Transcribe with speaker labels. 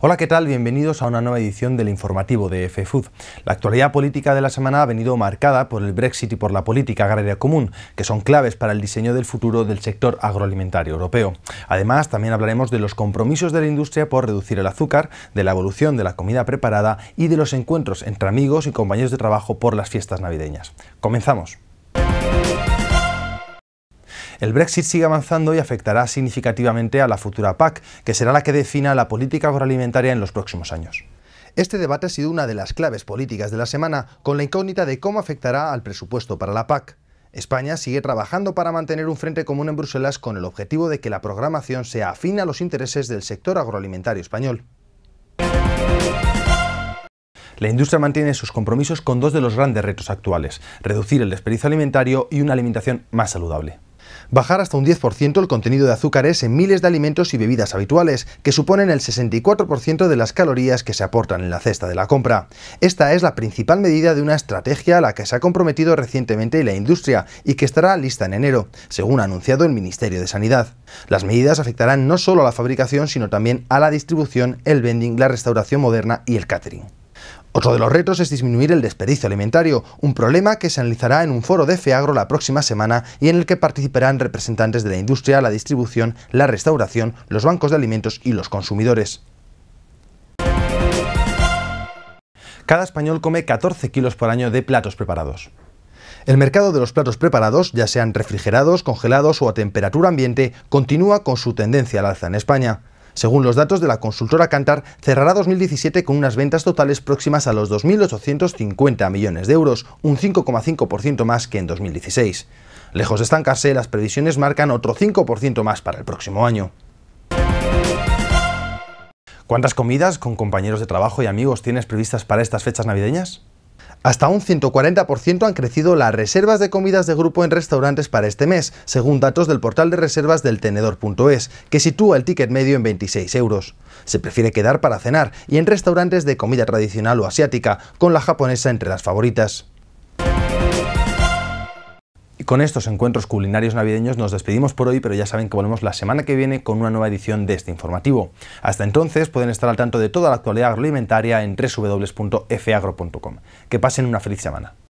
Speaker 1: Hola, ¿qué tal? Bienvenidos a una nueva edición del informativo de FFood. La actualidad política de la semana ha venido marcada por el Brexit y por la política agraria común, que son claves para el diseño del futuro del sector agroalimentario europeo. Además, también hablaremos de los compromisos de la industria por reducir el azúcar, de la evolución de la comida preparada y de los encuentros entre amigos y compañeros de trabajo por las fiestas navideñas. Comenzamos. El Brexit sigue avanzando y afectará significativamente a la futura PAC, que será la que defina la política agroalimentaria en los próximos años. Este debate ha sido una de las claves políticas de la semana, con la incógnita de cómo afectará al presupuesto para la PAC. España sigue trabajando para mantener un frente común en Bruselas con el objetivo de que la programación sea afín a los intereses del sector agroalimentario español. La industria mantiene sus compromisos con dos de los grandes retos actuales, reducir el desperdicio alimentario y una alimentación más saludable bajar hasta un 10% el contenido de azúcares en miles de alimentos y bebidas habituales, que suponen el 64% de las calorías que se aportan en la cesta de la compra. Esta es la principal medida de una estrategia a la que se ha comprometido recientemente la industria y que estará lista en enero, según ha anunciado el Ministerio de Sanidad. Las medidas afectarán no solo a la fabricación, sino también a la distribución, el vending, la restauración moderna y el catering. Otro de los retos es disminuir el desperdicio alimentario, un problema que se analizará en un foro de FEAGRO la próxima semana y en el que participarán representantes de la industria, la distribución, la restauración, los bancos de alimentos y los consumidores. Cada español come 14 kilos por año de platos preparados. El mercado de los platos preparados, ya sean refrigerados, congelados o a temperatura ambiente, continúa con su tendencia al alza en España. Según los datos de la consultora Cantar, cerrará 2017 con unas ventas totales próximas a los 2.850 millones de euros, un 5,5% más que en 2016. Lejos de estancarse, las previsiones marcan otro 5% más para el próximo año. ¿Cuántas comidas con compañeros de trabajo y amigos tienes previstas para estas fechas navideñas? Hasta un 140% han crecido las reservas de comidas de grupo en restaurantes para este mes, según datos del portal de reservas del que sitúa el ticket medio en 26 euros. Se prefiere quedar para cenar y en restaurantes de comida tradicional o asiática, con la japonesa entre las favoritas con estos encuentros culinarios navideños nos despedimos por hoy, pero ya saben que volvemos la semana que viene con una nueva edición de este informativo. Hasta entonces pueden estar al tanto de toda la actualidad agroalimentaria en www.fagro.com. Que pasen una feliz semana.